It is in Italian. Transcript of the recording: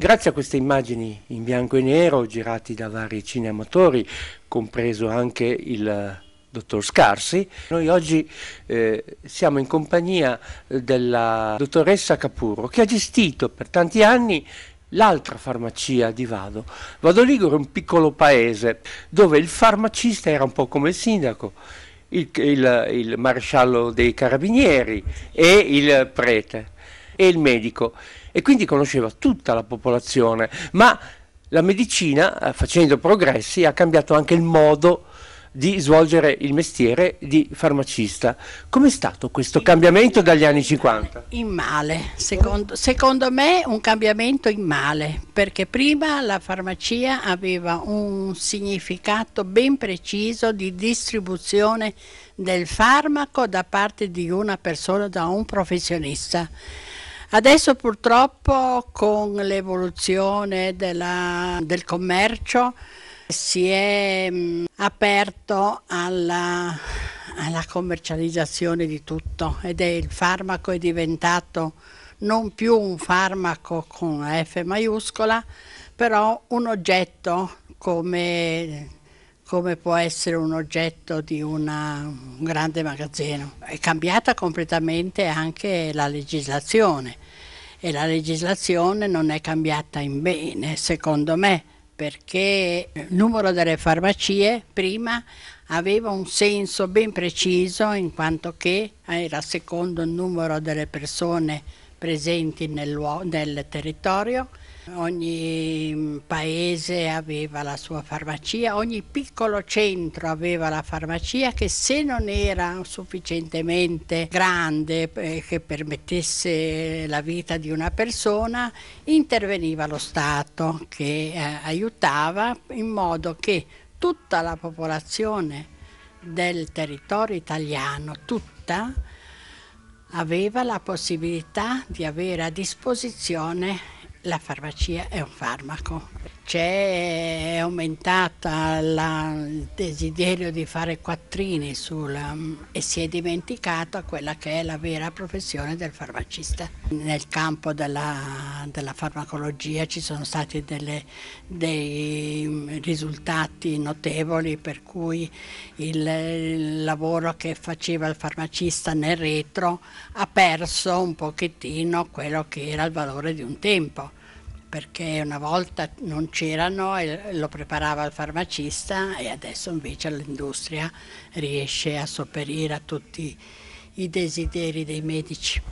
Grazie a queste immagini in bianco e nero girati da vari cineamatori, compreso anche il eh, dottor Scarsi, noi oggi eh, siamo in compagnia della dottoressa Capurro che ha gestito per tanti anni l'altra farmacia di Vado. Vado Ligure è un piccolo paese dove il farmacista era un po' come il sindaco, il, il, il maresciallo dei carabinieri e il prete e il medico e quindi conosceva tutta la popolazione, ma la medicina, eh, facendo progressi, ha cambiato anche il modo di svolgere il mestiere di farmacista. Com'è stato questo cambiamento dagli anni 50? In male, secondo, secondo, me un cambiamento in male, perché prima la farmacia aveva un significato ben preciso di distribuzione del farmaco da parte di una persona, da un professionista Adesso purtroppo con l'evoluzione del commercio si è mh, mm, aperto alla, alla commercializzazione di tutto ed è il farmaco è diventato non più un farmaco con F maiuscola, però un oggetto come come può essere un oggetto di una, un grande magazzino. È cambiata completamente anche la legislazione e la legislazione non è cambiata in bene, secondo me, perché eh, il numero delle farmacie prima aveva un senso ben preciso in quanto che era secondo il numero delle persone presenti nel, nel territorio. Ogni mm, paese aveva la sua farmacia, ogni piccolo centro aveva la farmacia che se non era sufficientemente grande eh, che permettesse la vita di una persona, interveniva lo Stato che eh, aiutava in modo che tutta la popolazione del territorio italiano, tutta, aveva la possibilità di avere a disposizione la farmacia e un farmaco c'è aumentata la, il desiderio di fare quattrini sulla, e si è dimenticata quella che è la vera professione del farmacista. Nel campo della, della farmacologia ci sono stati delle, dei risultati notevoli per cui il, il lavoro che faceva il farmacista nel retro ha perso un pochettino quello che era il valore di un tempo perché una volta non c'erano e lo preparava il farmacista e adesso invece l'industria riesce a sopperire a tutti i desideri dei medici.